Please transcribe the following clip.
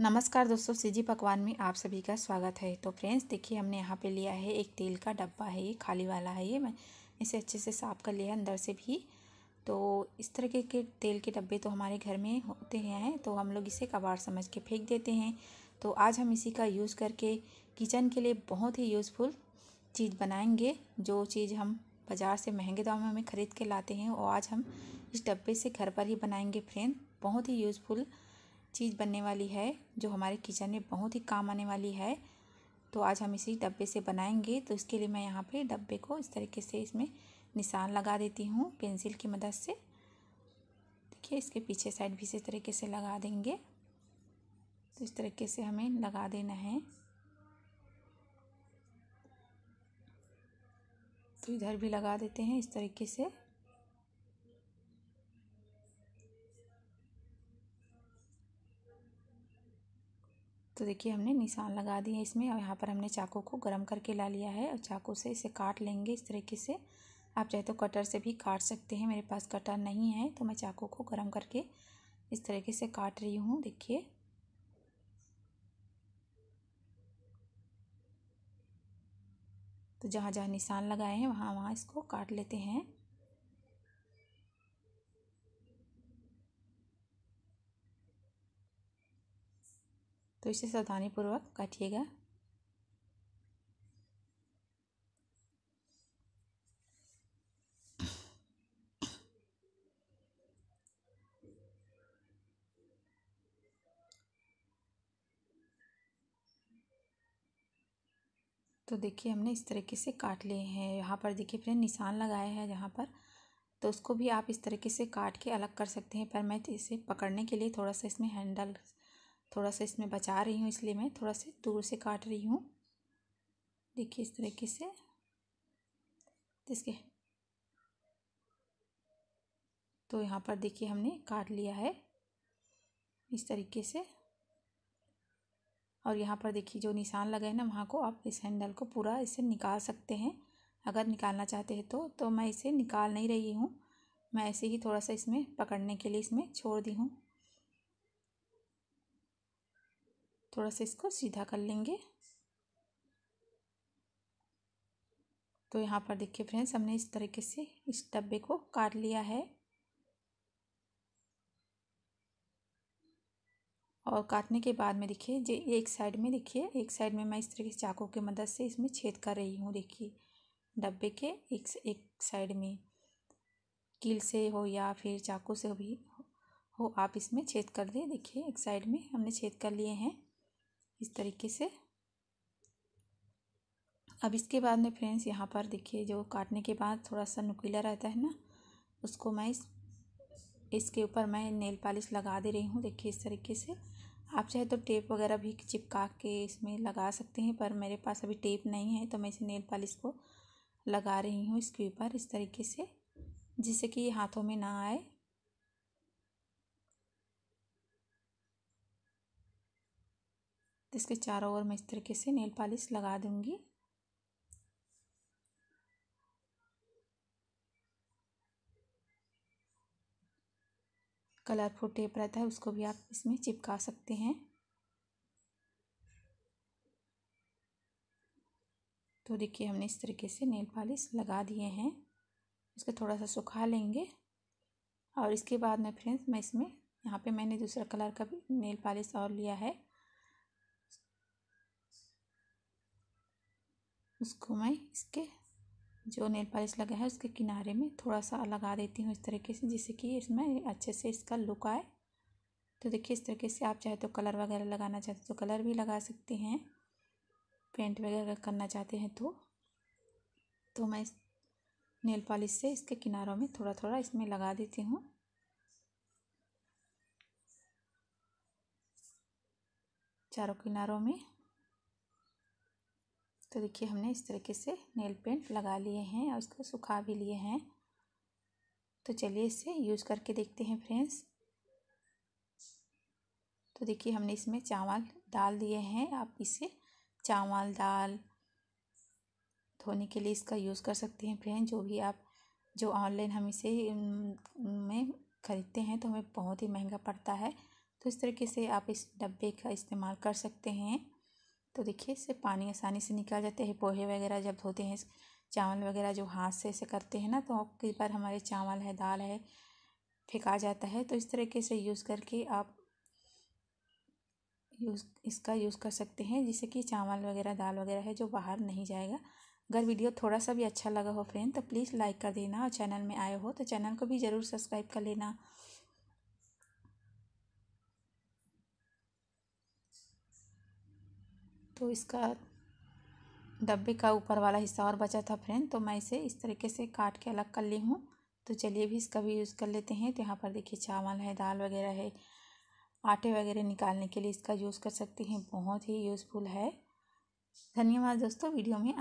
नमस्कार दोस्तों सीजी पकवान में आप सभी का स्वागत है तो फ्रेंड्स देखिए हमने यहाँ पे लिया है एक तेल का डब्बा है ये खाली वाला है ये मैं इसे अच्छे से साफ़ कर लिया अंदर से भी तो इस तरह के तेल के डब्बे तो हमारे घर में होते हैं तो हम लोग इसे कबाड़ समझ के फेंक देते हैं तो आज हम इसी का यूज़ करके किचन के लिए बहुत ही यूज़फुल चीज़ बनाएंगे जो चीज़ हम बाज़ार से महंगे दाम में हमें ख़रीद के लाते हैं और आज हम इस डब्बे से घर पर ही बनाएंगे फ्रेंड बहुत ही यूज़फुल चीज़ बनने वाली है जो हमारे किचन में बहुत ही काम आने वाली है तो आज हम इसी डब्बे से बनाएंगे तो इसके लिए मैं यहाँ पे डब्बे को इस तरीके से इसमें निशान लगा देती हूँ पेंसिल की मदद से देखिए इसके पीछे साइड भी इस तरीके से लगा देंगे तो इस तरीके से हमें लगा देना है तो इधर भी लगा देते हैं इस तरीके से तो देखिए हमने निशान लगा दिए इसमें और यहाँ पर हमने चाकू को गर्म करके ला लिया है और चाकू से इसे काट लेंगे इस तरीके से आप चाहे तो कटर से भी काट सकते हैं मेरे पास कटर नहीं है तो मैं चाकू को गर्म करके इस तरीके से काट रही हूँ देखिए तो जहाँ जहाँ निशान लगाए हैं वहाँ वहाँ इसको काट लेते हैं तो इसे सावधानी पूर्वक काटिएगा तो देखिए हमने इस तरीके से काट लिए हैं यहाँ पर देखिए फिर निशान लगाए हैं जहाँ पर तो उसको भी आप इस तरीके से काट के अलग कर सकते हैं पर मैं इसे पकड़ने के लिए थोड़ा सा इसमें हैंडल थोड़ा सा इसमें बचा रही हूँ इसलिए मैं थोड़ा से दूर से काट रही हूँ देखिए इस तरीके से इसके तो यहाँ पर देखिए हमने काट लिया है इस तरीके से और यहाँ पर देखिए जो निशान लगे हैं ना वहाँ को आप इस हैंडल को पूरा इसे निकाल सकते हैं अगर निकालना चाहते हैं तो तो मैं इसे निकाल नहीं रही हूँ मैं ऐसे ही थोड़ा सा इसमें पकड़ने के लिए इसमें छोड़ दी हूँ थोड़ा सा इसको सीधा कर लेंगे तो यहाँ पर देखिए फ्रेंड्स हमने इस तरीके से इस डब्बे को काट लिया है और काटने के बाद में देखिए जे एक साइड में देखिए एक साइड में मैं इस तरीके से चाकू की मदद से इसमें छेद कर रही हूँ देखिए डब्बे के एक एक साइड में कील से हो या फिर चाकू से भी हो आप इसमें छेद कर दिए देखिए एक साइड में हमने छेद कर लिए हैं इस तरीके से अब इसके बाद में फ्रेंड्स यहाँ पर देखिए जो काटने के बाद थोड़ा सा नुकीला रहता है ना उसको मैं इस इसके ऊपर मैं नेल पॉलिश लगा दे रही हूँ देखिए इस तरीके से आप चाहे तो टेप वगैरह भी चिपका के इसमें लगा सकते हैं पर मेरे पास अभी टेप नहीं है तो मैं इसे नेल पॉलिश को लगा रही हूँ इसके ऊपर इस तरीके से जिससे कि हाथों में ना आए तो इसके चारों ओर मैं इस तरीके से नेल पॉलिश लगा दूंगी कलरफुल टेप रहता है उसको भी आप इसमें चिपका सकते हैं तो देखिए हमने इस तरीके से नेल पॉलिश लगा दिए हैं इसको थोड़ा सा सुखा लेंगे और इसके बाद में फ्रेंड्स मैं इसमें यहाँ पे मैंने दूसरा कलर का भी नेल पॉलिश और लिया है उसको मैं इसके जो नेल पॉलिश लगा है उसके किनारे में थोड़ा सा लगा देती हूँ इस तरीके से जिससे कि इसमें अच्छे से इसका लुक आए तो देखिए इस तरीके से आप चाहे तो कलर वगैरह लगाना चाहते तो कलर भी लगा सकते हैं पेंट वगैरह करना चाहते हैं तो तो मैं इस नेल पॉलिश से इसके किनारों में थोड़ा थोड़ा इसमें लगा देती हूँ चारों किनारों में तो देखिए हमने इस तरीके से नेल पेंट लगा लिए हैं और इसको सुखा भी लिए हैं तो चलिए इसे यूज़ करके देखते हैं फ्रेंड्स तो देखिए हमने इसमें चावल डाल दिए हैं आप इसे चावल दाल धोने के लिए इसका यूज़ कर सकते हैं फ्रेंड जो भी आप जो ऑनलाइन हम इसे में ख़रीदते हैं तो हमें बहुत ही महंगा पड़ता है तो इस तरीके से आप इस डब्बे का इस्तेमाल कर सकते हैं तो देखिए इससे पानी आसानी से निकल जाते हैं पोहे वगैरह जब धोते हैं चावल वगैरह जो हाथ से ऐसे करते हैं ना तो कई बार हमारे चावल है दाल है फेंका जाता है तो इस तरीके से यूज़ करके आप यूज़ इसका यूज़ कर सकते हैं जिससे कि चावल वगैरह दाल वगैरह है जो बाहर नहीं जाएगा अगर वीडियो थोड़ा सा भी अच्छा लगा हो फ्रेंड तो प्लीज़ लाइक कर देना और चैनल में आए हो तो चैनल को भी ज़रूर सब्सक्राइब कर लेना तो इसका डब्बे का ऊपर वाला हिस्सा और बचा था फ्रेंड तो मैं इसे इस तरीके से काट के अलग कर ली हूँ तो चलिए भी इसका भी यूज़ कर लेते हैं तो यहाँ पर देखिए चावल है दाल वगैरह है आटे वगैरह निकालने के लिए इसका यूज़ कर सकते हैं बहुत ही यूज़फुल है धन्यवाद दोस्तों वीडियो में